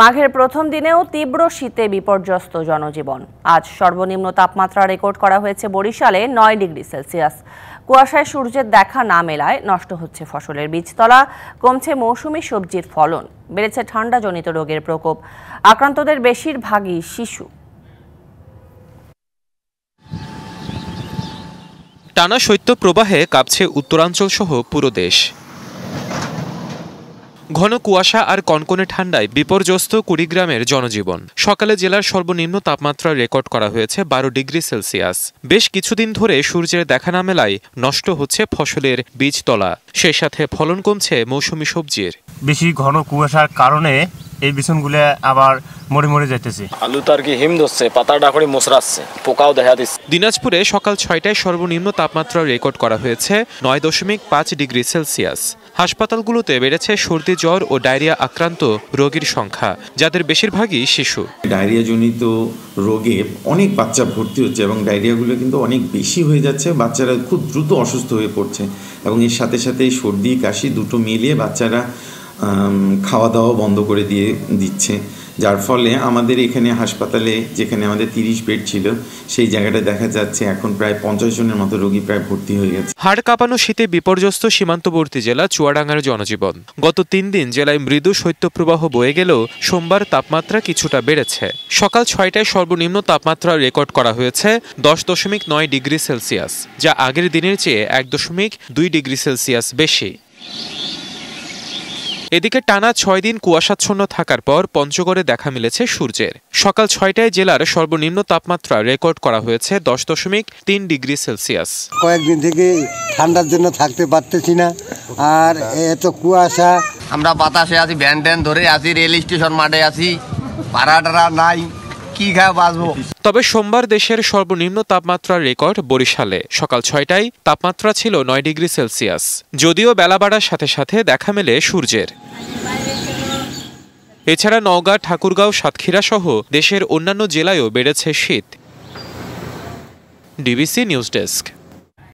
মাঘের প্রথম দিনেও তীব্র শীতে বিপর্যস্ত জনজীবন আজ সর্বনিম্ন তাপমাত্রা রেকর্ড করা হয়েছে বরিশালে নয় ডিগ্রি সেলসিয়াস কুয়াশায় সূর্যের দেখা না মেলায় নষ্ট হচ্ছে ফসলের বীজতলা কমছে মৌসুমি সবজির ফলন বেড়েছে ঠান্ডাজনিত রোগের প্রকোপ আক্রান্তদের বেশিরভাগই শিশু টানা শৈত্য প্রবাহে কাঁপছে উত্তরাঞ্চল সহ পুরো দেশ ঘন কুয়াশা আর কনকনে ঠান্ডায় বিপর্যস্ত কুড়িগ্রামের জনজীবন সকালে জেলার সর্বনিম্ন তাপমাত্রা রেকর্ড করা হয়েছে বারো ডিগ্রি সেলসিয়াস বেশ কিছুদিন ধরে সূর্যের দেখা না মেলায় নষ্ট হচ্ছে ফসলের বীজতলা সেই সাথে ফলন কমছে মৌসুমি সবজির বেশি ঘন কুয়াশার কারণে এই বিছনগুলো আবার মরে মরে যাইতেছে আলু তার কি হিম ধরছে পাতা ডাকড়ি মোসরাচ্ছে পোকাও দেখা দিচ্ছে দিনাজপুরে সকাল ছয়টায় সর্বনিম্ন তাপমাত্রা রেকর্ড করা হয়েছে নয় দশমিক পাঁচ ডিগ্রি সেলসিয়াস হাসপাতালগুলোতে বেড়েছে সর্দি জ্বর ও ডায়রিয়া আক্রান্ত রোগীর সংখ্যা যাদের বেশিরভাগই শিশু ডায়রিয়াজনিত রোগে অনেক বাচ্চা ভর্তি হচ্ছে এবং ডায়রিয়াগুলো কিন্তু অনেক বেশি হয়ে যাচ্ছে বাচ্চারা খুব দ্রুত অসুস্থ হয়ে পড়ছে এবং এর সাথে সাথে সর্দি কাশি দুটো মিলিয়ে বাচ্চারা খাওয়া দাওয়া বন্ধ করে দিয়ে দিচ্ছে যার ফলে আমাদের এখানে হাসপাতালে যেখানে আমাদের তিরিশ বেড ছিল সেই জায়গাটা দেখা যাচ্ছে এখন প্রায় পঞ্চাশ জনের মতো রোগী প্রায় ভর্তি হয়ে গেছে হাড় কাঁপানো শীতে বিপর্যস্ত সীমান্তবর্তী জেলা চুয়াডাঙ্গার জনজীবন গত তিন দিন জেলায় মৃদু শৈত্যপ্রবাহ বয়ে গেলেও সোমবার তাপমাত্রা কিছুটা বেড়েছে সকাল ছয়টায় সর্বনিম্ন তাপমাত্রা রেকর্ড করা হয়েছে দশ দশমিক নয় ডিগ্রি সেলসিয়াস যা আগের দিনের চেয়ে এক দশমিক দুই ডিগ্রি সেলসিয়াস বেশি এদিকে টানা ছয় দিন কুয়াশাচ্ছন্ন থাকার পর পঞ্চগড়ে দেখা মিলেছে সূর্যের সকাল ছয়টায় জেলার সর্বনিম্ন তাপমাত্রা রেকর্ড করা হয়েছে দশ দশমিক তিন ডিগ্রি সেলসিয়াস কয়েকদিন থেকে ঠান্ডার জন্য থাকতে পারতেছি না আর এত কুয়াশা আমরা বাতাসে আছি ব্যান্ড ট্যান ধরে আছি রেল স্টেশন মাঠে আছি ভাড়া নাই কি খায় বাঁচবো তবে সোমবার দেশের সর্বনিম্ন তাপমাত্রার রেকর্ড বরিশালে সকাল ছয়টায় তাপমাত্রা ছিল নয় ডিগ্রি সেলসিয়াস যদিও বেলা বাড়ার সাথে সাথে দেখা মেলে সূর্যের এছাড়া নওগাঁ ঠাকুরগাঁও সাতক্ষীরা সহ দেশের অন্যান্য জেলায়ও বেড়েছে শীত ডিবিসি নিউজ ডেস্ক